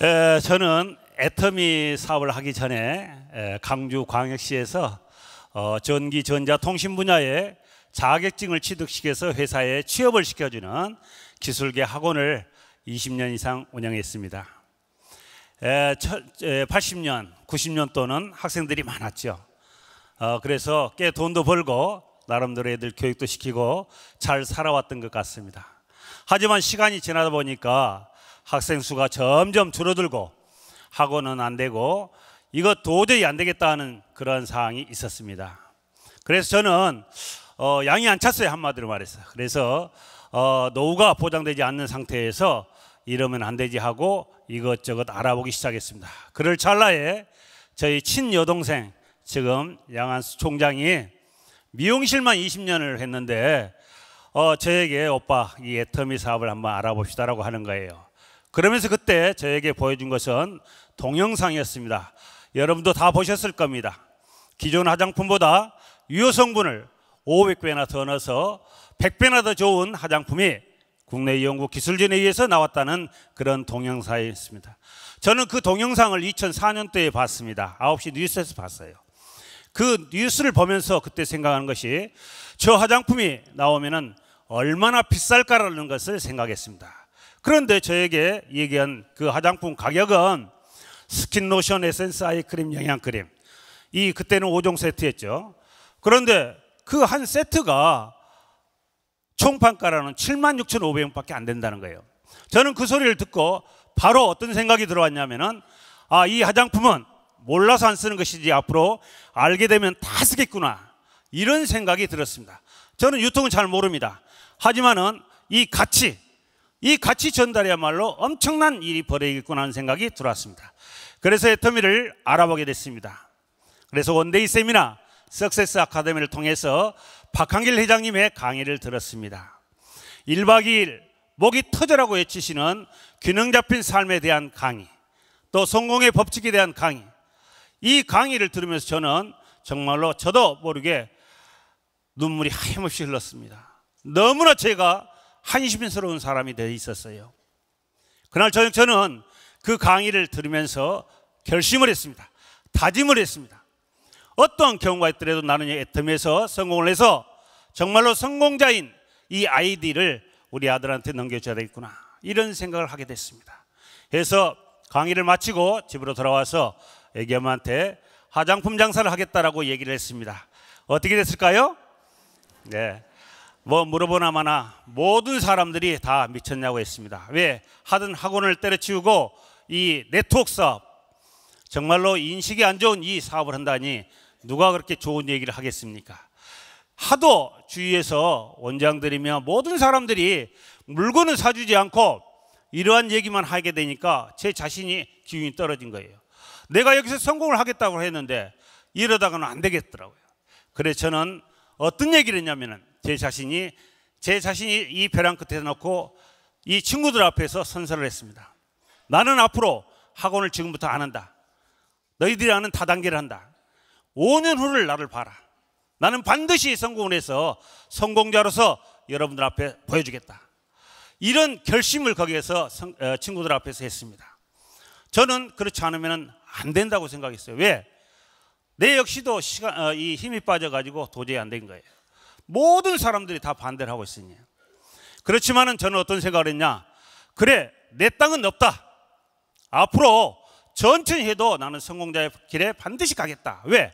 에, 저는 애터미 사업을 하기 전에 에, 강주 광역시에서 어, 전기 전자 통신 분야에 자격증을 취득시켜서 회사에 취업을 시켜주는 기술계 학원을 20년 이상 운영했습니다. 에, 첫, 80년, 90년 또는 학생들이 많았죠. 어, 그래서 꽤 돈도 벌고 나름대로 애들 교육도 시키고 잘 살아왔던 것 같습니다. 하지만 시간이 지나다 보니까 학생 수가 점점 줄어들고 학원은 안 되고 이것 도저히 안 되겠다는 그런 상황이 있었습니다. 그래서 저는 어, 양이 안 찼어요 한마디로 말해서. 그래서 어, 노후가 보장되지 않는 상태에서 이러면 안 되지 하고 이것저것 알아보기 시작했습니다. 그럴 찰나에 저희 친여동생 지금 양한수 총장이 미용실만 20년을 했는데 어, 저에게 오빠 이 애터미 사업을 한번 알아봅시다라고 하는 거예요. 그러면서 그때 저에게 보여준 것은 동영상이었습니다. 여러분도 다 보셨을 겁니다. 기존 화장품보다 유효 성분을 500배나 더 넣어서 100배나 더 좋은 화장품이 국내 연구 기술진에 의해서 나왔다는 그런 동영상이었습니다. 저는 그 동영상을 2004년도에 봤습니다. 9시 뉴스에서 봤어요. 그 뉴스를 보면서 그때 생각하는 것이 저 화장품이 나오면은 얼마나 비쌀까라는 것을 생각했습니다. 그런데 저에게 얘기한 그 화장품 가격은 스킨 로션, 에센스, 아이크림, 영양크림. 이 그때는 5종 세트였죠. 그런데 그 한 세트가 총판가라는 76,500원밖에 안 된다는 거예요. 저는 그 소리를 듣고 바로 어떤 생각이 들어왔냐면은 아, 이 화장품은 몰라서 안 쓰는 것이지 앞으로 알게 되면 다 쓰겠구나. 이런 생각이 들었습니다. 저는 유통은 잘 모릅니다. 하지만은 이 가치, 이 가치 전달이야말로 엄청난 일이 벌어지겠구나 하는 생각이 들어왔습니다. 그래서 애터미를 알아보게 됐습니다. 그래서 원데이 세미나 석세스 아카데미를 통해서 박한길 회장님의 강의를 들었습니다. 1박 2일 목이 터져라고 외치시는 균형 잡힌 삶에 대한 강의, 또 성공의 법칙에 대한 강의. 이 강의를 들으면서 저는 정말로 저도 모르게 눈물이 하염없이 흘렀습니다. 너무나 제가 한심스러운 사람이 되어 있었어요. 그날 저녁 저는 그 강의를 들으면서 결심을 했습니다. 다짐을 했습니다. 어떤 경우가 있더라도 나는 애틈에서 성공을 해서 정말로 성공자인 이 아이디를 우리 아들한테 넘겨줘야 되겠구나. 이런 생각을 하게 됐습니다. 해서 강의를 마치고 집으로 돌아와서 애기 엄마한테 화장품 장사를 하겠다라고 얘기를 했습니다. 어떻게 됐을까요? 네. 뭐 물어보나 마나 모든 사람들이 다 미쳤냐고 했습니다. 왜? 하던 학원을 때려치우고 이 네트워크 사업 정말로 인식이 안 좋은 이 사업을 한다니 누가 그렇게 좋은 얘기를 하겠습니까? 하도 주위에서 원장들이며 모든 사람들이 물건을 사주지 않고 이러한 얘기만 하게 되니까 제 자신이 기운이 떨어진 거예요. 내가 여기서 성공을 하겠다고 했는데 이러다가는 안 되겠더라고요. 그래서 저는 어떤 얘기를 했냐면은 제 자신이 제 자신이 이 벼랑 끝에 놓고 이 친구들 앞에서 선서를 했습니다. 나는 앞으로 학원을 지금부터 안 한다. 너희들이 아는 다단계를 한다. 5년 후를 나를 봐라. 나는 반드시 성공을 해서 성공자로서 여러분들 앞에 보여주겠다. 이런 결심을 거기에서 어, 친구들 앞에서 했습니다. 저는 그렇지 않으면 안 된다고 생각했어요. 왜? 내 역시도 시간, 어, 이 힘이 빠져가지고 도저히 안 된 거예요. 모든 사람들이 다 반대를 하고 있으니 그렇지만은 저는 어떤 생각을 했냐 그래 내 땅은 없다 앞으로 천천히 해도 나는 성공자의 길에 반드시 가겠다 왜?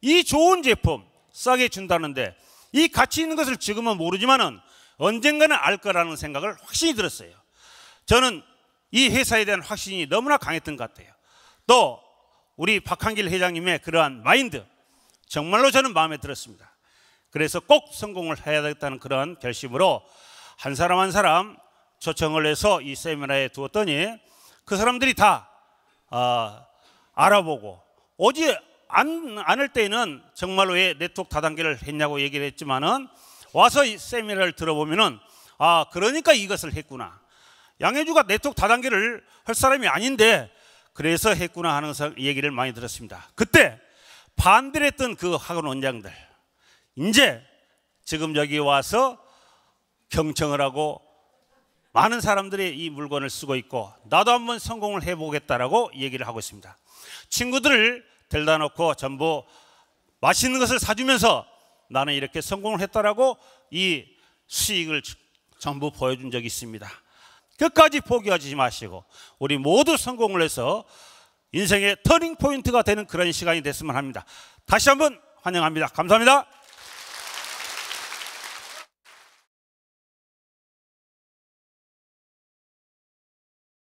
이 좋은 제품 싸게 준다는데 이 가치 있는 것을 지금은 모르지만은 언젠가는 알 거라는 생각을 확신이 들었어요 저는 이 회사에 대한 확신이 너무나 강했던 것 같아요 또 우리 박한길 회장님의 그러한 마인드 정말로 저는 마음에 들었습니다 그래서 꼭 성공을 해야 되겠다는 그런 결심으로 한 사람 한 사람 초청을 해서 이 세미나에 두었더니 그 사람들이 다 어, 알아보고 오지 않을 때는 에 정말로 왜 네트워크 다단계를 했냐고 얘기를 했지만은 와서 이 세미나를 들어보면은 아 그러니까 이것을 했구나 양해주가 네트워크 다단계를 할 사람이 아닌데 그래서 했구나 하는 얘기를 많이 들었습니다 그때 반대 했던 그 학원 원장들 이제 지금 여기 와서 경청을 하고 많은 사람들이 이 물건을 쓰고 있고 나도 한번 성공을 해보겠다라고 얘기를 하고 있습니다. 친구들을 들다 놓고 전부 맛있는 것을 사주면서 나는 이렇게 성공을 했다라고 이 수익을 전부 보여준 적이 있습니다. 끝까지 포기하지 마시고 우리 모두 성공을 해서 인생의 터닝 포인트가 되는 그런 시간이 됐으면 합니다. 다시 한번 환영합니다. 감사합니다.